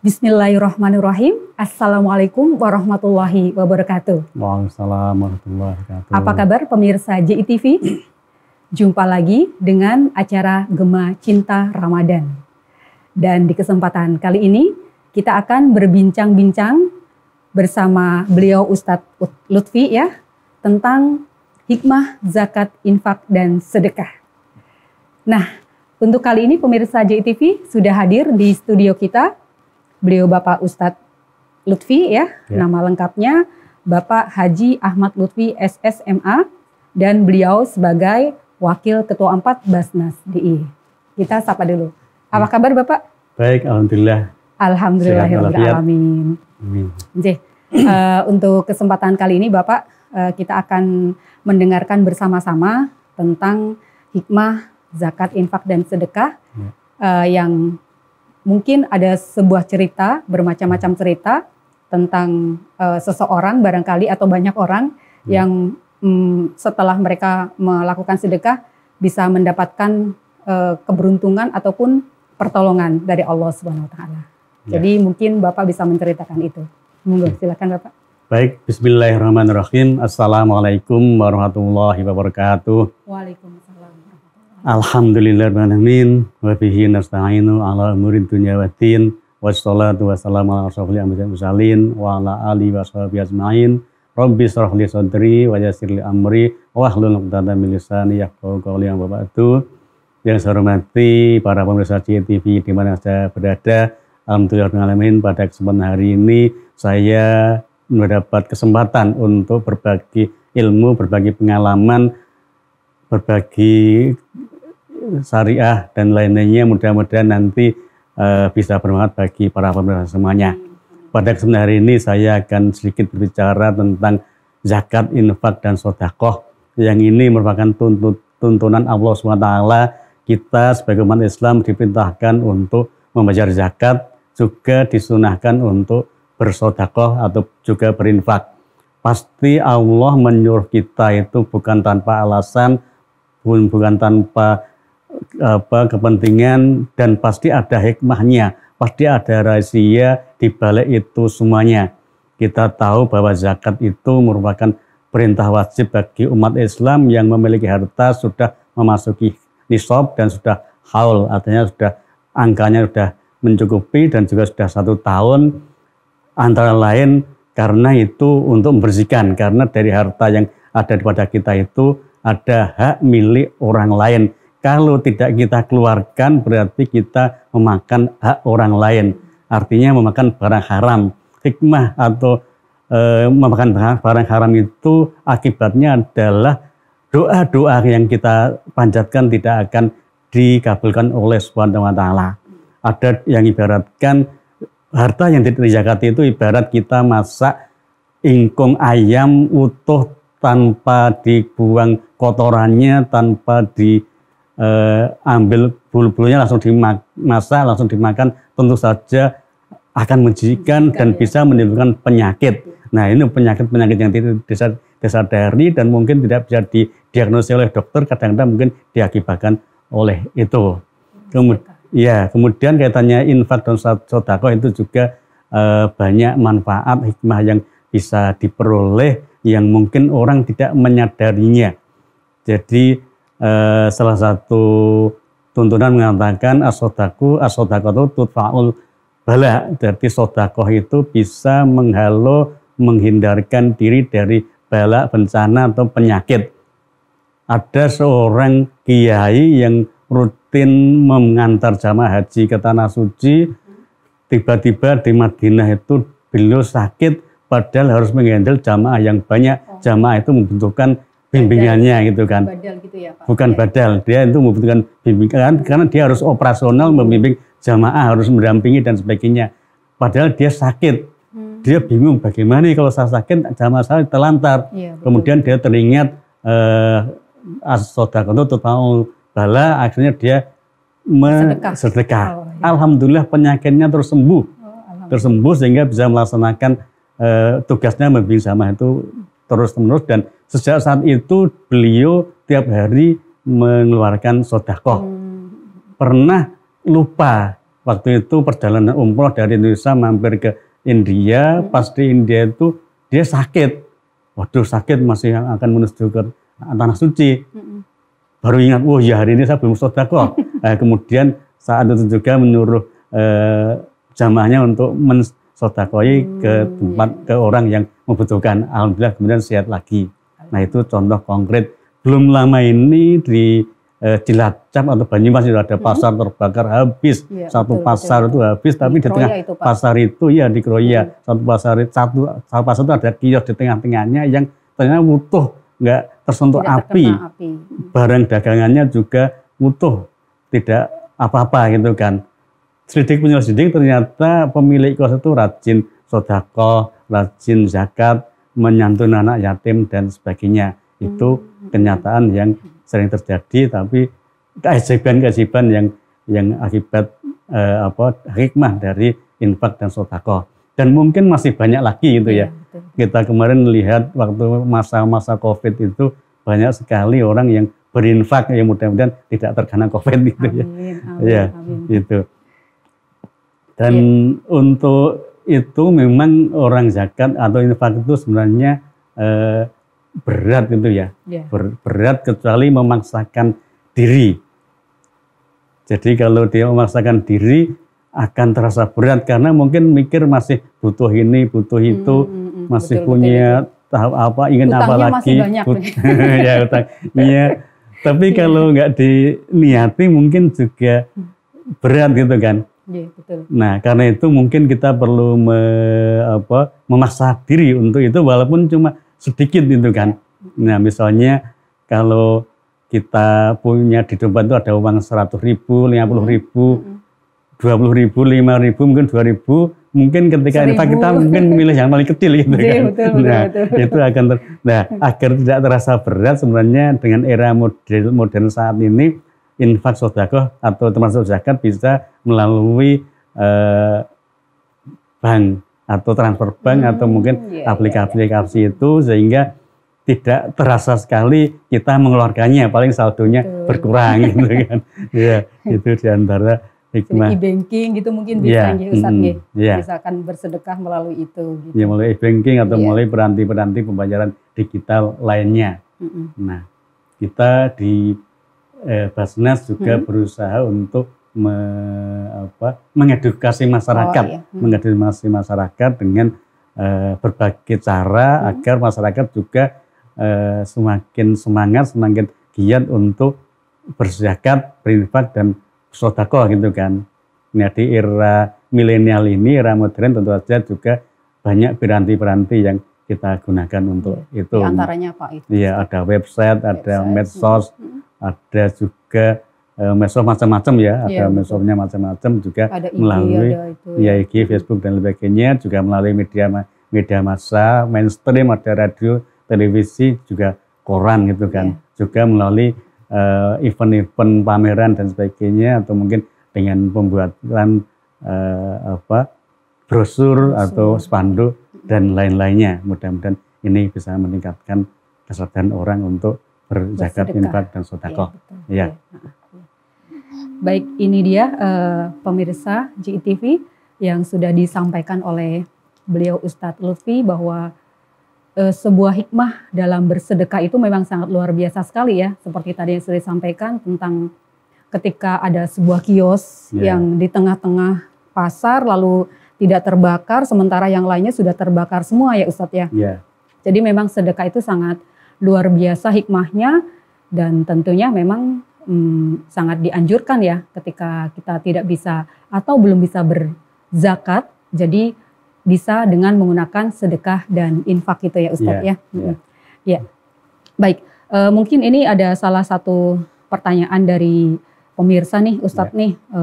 Bismillahirrahmanirrahim. Assalamualaikum warahmatullahi wabarakatuh. Waalaikumsalam warahmatullahi wabarakatuh. Apa kabar pemirsa JITV? E Jumpa lagi dengan acara Gema Cinta Ramadan. Dan di kesempatan kali ini kita akan berbincang-bincang bersama beliau Ustadz Lutfi ya tentang hikmah zakat, infak, dan sedekah. Nah, untuk kali ini pemirsa JITV e sudah hadir di studio kita beliau Bapak Ustadz Lutfi ya, ya. nama lengkapnya Bapak Haji Ahmad Lutfi SSMA dan beliau sebagai Wakil Ketua empat Basnas DI. Kita sapa dulu. Apa ya. kabar Bapak? Baik, Alhamdulillah. Alhamdulillah, Alamin. Amin. Jih, uh, eh, untuk kesempatan kali ini Bapak, uh, kita akan mendengarkan bersama-sama tentang hikmah zakat, infak, dan sedekah ya. uh, yang mungkin ada sebuah cerita bermacam-macam cerita tentang uh, seseorang barangkali atau banyak orang hmm. yang um, setelah mereka melakukan sedekah bisa mendapatkan uh, keberuntungan ataupun pertolongan dari Allah Subhanahu wa taala. Ya. Jadi mungkin Bapak bisa menceritakan itu. Monggo ya. silakan Bapak. Baik, bismillahirrahmanirrahim. Assalamualaikum warahmatullahi wabarakatuh. Waalaikumsalam Alhamdulillahirrahmanirrahim wa bihi nasta'inu ala umurin dunia wa din wa wassalamu ala asyrafil anbiya'i mursalin wa ala alihi wa sahbihi ajmain rabbi shrah sadri wa yassir li amri wa ahlul nukdata milisani lisani yafqahu qawli yang itu yang saya hormati para pemirsa CTV di mana saya berada Alhamdulillahirrahmanirrahim pada kesempatan hari ini saya mendapat kesempatan untuk berbagi ilmu, berbagi pengalaman, berbagi syariah dan lain-lainnya mudah-mudahan nanti uh, bisa bermanfaat bagi para pemirsa semuanya. Pada kesempatan hari ini saya akan sedikit berbicara tentang zakat, infak, dan sodakoh. Yang ini merupakan tuntut, tuntunan Allah SWT. Kita sebagai umat Islam diperintahkan untuk membayar zakat, juga disunahkan untuk bersodakoh atau juga berinfak. Pasti Allah menyuruh kita itu bukan tanpa alasan, bukan tanpa apa kepentingan dan pasti ada hikmahnya, pasti ada rahasia di balik itu semuanya. Kita tahu bahwa zakat itu merupakan perintah wajib bagi umat Islam yang memiliki harta sudah memasuki nisab dan sudah haul, artinya sudah angkanya sudah mencukupi dan juga sudah satu tahun. Antara lain karena itu untuk membersihkan, karena dari harta yang ada pada kita itu ada hak milik orang lain kalau tidak kita keluarkan berarti kita memakan hak orang lain. Artinya memakan barang haram. Hikmah atau e, memakan barang haram itu akibatnya adalah doa-doa yang kita panjatkan tidak akan dikabulkan oleh Subhanahu wa taala. Ada yang ibaratkan harta yang tidak Jakarta itu ibarat kita masak ingkung ayam utuh tanpa dibuang kotorannya, tanpa di eh, ambil bulu-bulunya langsung dimasak, langsung dimakan, tentu saja akan menjijikan dan ya. bisa menimbulkan penyakit. Nah ini penyakit-penyakit yang tidak bisa disadari dan mungkin tidak bisa didiagnosis oleh dokter, kadang-kadang mungkin diakibatkan oleh itu. Kemudian, ya, kemudian kaitannya infak dan sodako itu juga eh, banyak manfaat hikmah yang bisa diperoleh yang mungkin orang tidak menyadarinya. Jadi eh, salah satu tuntunan mengatakan asodaku itu tutfaul bala. Jadi sodakoh itu bisa menghalau, menghindarkan diri dari bala, bencana atau penyakit. Ada seorang kiai yang rutin mengantar jamaah haji ke Tanah Suci, tiba-tiba di Madinah itu beliau sakit, padahal harus mengendal jamaah yang banyak. Jamaah itu membutuhkan bimbingannya badal, gitu kan. Badal gitu ya, Pak. Bukan iya. badal, dia itu membutuhkan bimbingan karena dia harus operasional membimbing jamaah, harus mendampingi dan sebagainya. Padahal dia sakit. Hmm. Dia bingung bagaimana kalau saya sakit jamaah saya terlantar. Ya, Kemudian dia teringat eh asodakono tahu bala akhirnya dia sedekah. sedekah. Oh, ya. Alhamdulillah penyakitnya terus sembuh. Oh, terus sembuh sehingga bisa melaksanakan eh, tugasnya membimbing jamaah itu terus-menerus dan Sejak saat itu beliau tiap hari mengeluarkan sodakoh. Hmm. Pernah lupa waktu itu perjalanan umroh dari Indonesia mampir ke India. Hmm. Pas di India itu dia sakit. Waduh sakit masih akan menuju ke tanah suci. Hmm. Baru ingat, wah oh, ya hari ini saya belum sodakoh. eh, kemudian saat itu juga menyuruh eh, jamaahnya untuk mensodakoi hmm. ke tempat iya. ke orang yang membutuhkan. Alhamdulillah kemudian sehat lagi. Nah itu contoh konkret. Belum lama ini di eh, Cilacap atau Banyumas itu ada mm-hmm. pasar terbakar habis. Ya, satu betul, pasar betul. itu habis, tapi di, di tengah itu, pasar itu ya di Kroya. Hmm. Satu pasar satu, satu pasar itu ada kios di tengah-tengahnya yang ternyata utuh, nggak tersentuh tidak api. api. Barang dagangannya juga utuh, tidak apa-apa gitu kan. punya sedikit ternyata pemilik kios itu rajin sodako, rajin zakat, menyantun anak yatim dan sebagainya. Itu hmm. kenyataan yang sering terjadi tapi keajaiban-keajaiban yang yang akibat eh, apa hikmah dari infak dan sotako dan mungkin masih banyak lagi gitu ya. Iya, Kita kemarin lihat waktu masa-masa Covid itu banyak sekali orang yang berinfak yang mudah-mudahan tidak terkena Covid gitu ya. Amin, ya, amin. Iya, itu Dan ya. untuk itu memang orang zakat atau infak itu sebenarnya e, berat gitu ya, yeah. Ber, berat kecuali memaksakan diri. Jadi kalau dia memaksakan diri akan terasa berat karena mungkin mikir masih butuh ini, butuh itu, mm -hmm, masih betul, punya tahap apa, ingin apa lagi. Masih banyak. ya iya. Tapi iya. kalau nggak diniati mungkin juga hmm. berat gitu kan. Iya, nah, karena itu mungkin kita perlu me, apa, memaksa diri untuk itu walaupun cuma sedikit itu kan. Nah, misalnya kalau kita punya di depan itu ada uang seratus ribu, lima puluh ribu, dua puluh ribu, lima ribu, mungkin dua ribu, mungkin ketika infak kita mungkin memilih yang paling kecil gitu iya, kan. Betul, betul, nah, betul. itu akan ter, nah agar tidak terasa berat sebenarnya dengan era model modern saat ini infak sodakoh atau termasuk zakat bisa melalui eh, bank atau transfer bank hmm, atau mungkin iya, iya, aplikasi-aplikasi yeah, itu sehingga tidak terasa sekali kita mengeluarkannya paling saldonya Betul. berkurang gitu kan ya itu diantara hikmah e-banking gitu mungkin bisa yeah, ya, mm, ya. misalkan bersedekah melalui itu gitu. ya melalui e-banking atau ya. melalui peranti-peranti pembayaran digital lainnya mm -hmm. nah kita di eh, Basnas juga hmm. berusaha untuk me, apa, mengedukasi masyarakat, oh, iya. hmm. mengedukasi masyarakat dengan eh, berbagai cara hmm. agar masyarakat juga eh, semakin semangat, semakin giat untuk bersyakat, berinfak dan sodako gitu kan. Nah di era milenial ini, era modern tentu saja juga banyak piranti-piranti yang kita gunakan untuk ya, itu. Di antaranya apa itu? Iya, ada website, website. ada medsos, hmm ada juga e, eh, mesos macam-macam ya, yeah. ada iya, mesopnya macam-macam juga ada IG, melalui ada ya. IG, iya, Facebook dan sebagainya juga melalui media media massa, mainstream ada radio, televisi juga koran gitu kan. Yeah. Juga melalui eh, event-event pameran dan sebagainya atau mungkin dengan pembuatan e, apa brosur atau spanduk dan lain-lainnya. Mudah-mudahan ini bisa meningkatkan kesadaran orang untuk berzakat, infak dan sodakoh. Ya, ya. Baik, ini dia uh, pemirsa Jitv e yang sudah disampaikan oleh beliau Ustadz Lutfi bahwa uh, sebuah hikmah dalam bersedekah itu memang sangat luar biasa sekali ya. Seperti tadi yang sudah disampaikan tentang ketika ada sebuah kios yeah. yang di tengah-tengah pasar lalu tidak terbakar sementara yang lainnya sudah terbakar semua ya Ustadz ya. Yeah. Jadi memang sedekah itu sangat luar biasa hikmahnya dan tentunya memang hmm, sangat dianjurkan ya ketika kita tidak bisa atau belum bisa berzakat jadi bisa dengan menggunakan sedekah dan infak itu ya Ustadz yeah, ya. Ya, yeah. yeah. baik. E, mungkin ini ada salah satu pertanyaan dari pemirsa nih Ustadz yeah. nih. E,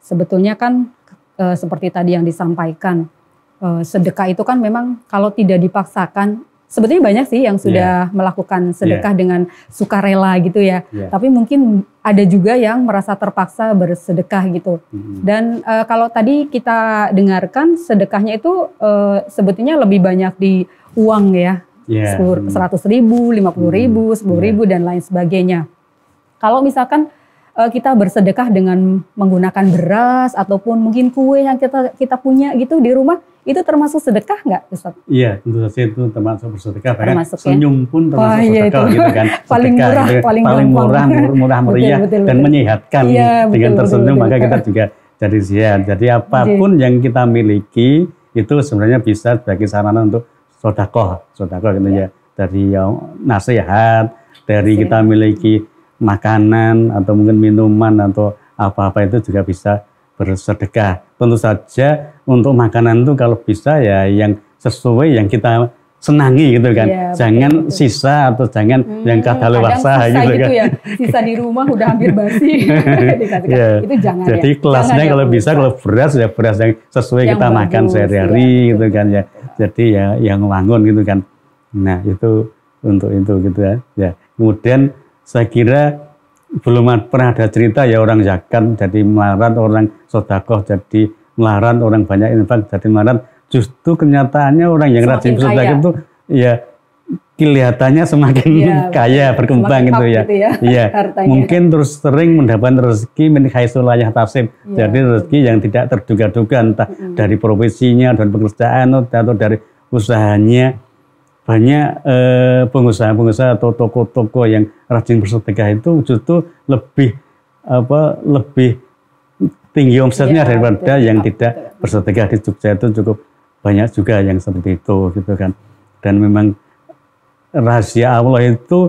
sebetulnya kan e, seperti tadi yang disampaikan e, sedekah itu kan memang kalau tidak dipaksakan sebetulnya banyak sih yang sudah yeah. melakukan sedekah yeah. dengan sukarela gitu ya. Yeah. Tapi mungkin ada juga yang merasa terpaksa bersedekah gitu. Mm-hmm. Dan e, kalau tadi kita dengarkan sedekahnya itu e, sebetulnya lebih banyak di uang ya. Yeah. Iya. 100 ribu, puluh ribu, sepuluh yeah. ribu dan lain sebagainya. Kalau misalkan e, kita bersedekah dengan menggunakan beras ataupun mungkin kue yang kita kita punya gitu di rumah itu termasuk sedekah nggak Ustaz? Iya, tentu saja itu termasuk bersedekah. Bahkan termasuk, ya? senyum ya? pun termasuk oh, iya, sedekah gitu kan. paling murah, gitu. Ya. paling, paling murah, murah, meriah betul, betul, dan betul. menyehatkan. Ya, Dengan tersenyum betul, maka betul. kita juga jadi sehat. Jadi apapun Jadi. yang kita miliki itu sebenarnya bisa sebagai sarana untuk sodakoh, sodakoh gitu ya. ya. Dari yang nasihat, dari kita miliki makanan atau mungkin minuman atau apa-apa itu juga bisa bersedekah tentu saja untuk makanan itu kalau bisa ya yang sesuai yang kita senangi gitu kan. Ya, jangan betul, betul. sisa atau jangan hmm, yang kadaluarsa gitu, gitu kan. ya. Sisa di rumah udah hampir basi. yeah. Iya, itu jangan Jadi ya. kelasnya jangan kalau ya, bisa kalau beras ya beras yang sesuai yang kita bagus, makan sehari-hari ya, gitu kan ya. Jadi ya yang wangun gitu kan. Nah, itu untuk itu gitu ya. ya. Kemudian saya kira belum pernah ada cerita ya orang zakat jadi melarat, orang sodakoh jadi melarat, orang banyak infak jadi melarat. Justru kenyataannya orang yang semakin rajin bersedekah itu ya kelihatannya semakin ya, kaya berkembang gitu ya. gitu ya. Iya. Mungkin terus sering mendapat rezeki menikahi sulayah tafsir Ya, jadi rezeki yang tidak terduga-duga entah hmm. dari profesinya, dan pekerjaan atau dari usahanya banyak eh, pengusaha-pengusaha atau toko-toko yang rajin bersedekah itu justru lebih apa lebih tinggi omsetnya ya, daripada yang betul, tidak bersedekah di Jogja itu cukup banyak juga yang seperti itu gitu kan dan memang rahasia Allah itu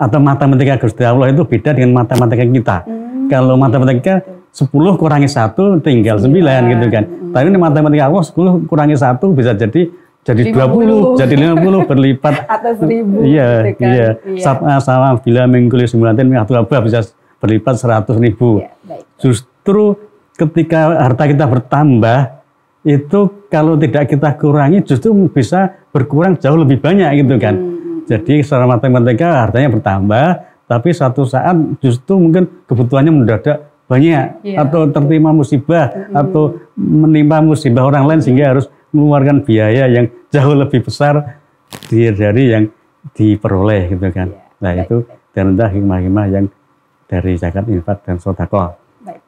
atau matematika Gusti Allah itu beda dengan mata matematika kita hmm. kalau matematika 10 kurangi satu tinggal 9 ya. gitu kan. Tapi ini hmm. matematika Allah 10 kurangi satu bisa jadi jadi 50. 20, jadi 50 berlipat. Atas ribu. Iya, kan? iya. Sama, sama bila tahun, simulatin abah bisa berlipat 100 ribu. Ya, Justru ketika harta kita bertambah, itu kalau tidak kita kurangi justru bisa berkurang jauh lebih banyak gitu kan. Hmm. hmm, hmm. Jadi secara matematika hartanya bertambah, tapi satu saat justru mungkin kebutuhannya mendadak banyak ya, atau tertimpa musibah hmm, hmm. atau menimpa musibah orang lain sehingga harus mengeluarkan biaya yang jauh lebih besar dari yang diperoleh gitu kan. Ya, nah baik, itu dan rendah hikmah-hikmah yang dari zakat infak dan sodako. Baik.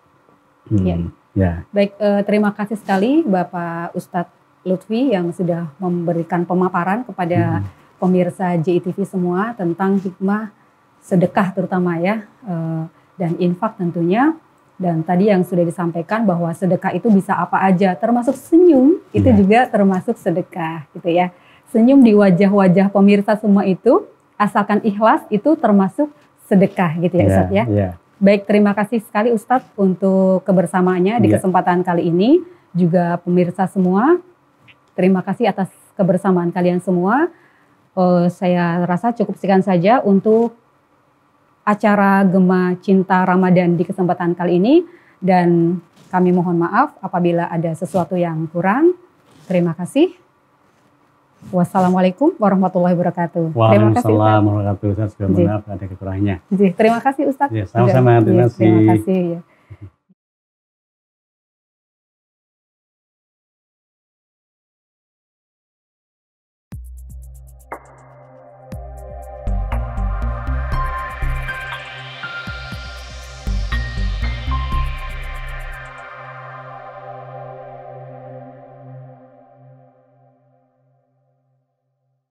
Hmm, ya. ya. Baik eh, terima kasih sekali Bapak Ustadz Lutfi yang sudah memberikan pemaparan kepada hmm. pemirsa JITV semua tentang hikmah sedekah terutama ya eh, dan infak tentunya. Dan tadi yang sudah disampaikan bahwa sedekah itu bisa apa aja, termasuk senyum itu iya. juga termasuk sedekah gitu ya. Senyum di wajah-wajah pemirsa semua itu asalkan ikhlas itu termasuk sedekah gitu ya ya Ustadz ya. ya. Baik terima kasih sekali Ustadz untuk kebersamaannya di iya. kesempatan kali ini. Juga pemirsa semua terima kasih atas kebersamaan kalian semua. Uh, saya rasa cukup sekian saja untuk acara Gema Cinta Ramadan di kesempatan kali ini dan kami mohon maaf apabila ada sesuatu yang kurang. Terima kasih. Wassalamualaikum warahmatullahi wabarakatuh. Waalaikumsalam warahmatullahi wabarakatuh. Saya maaf ada kekurangannya. Terima kasih Ustaz. Ya, sama-sama. Iya, terima kasih. Terima kasih. Iya.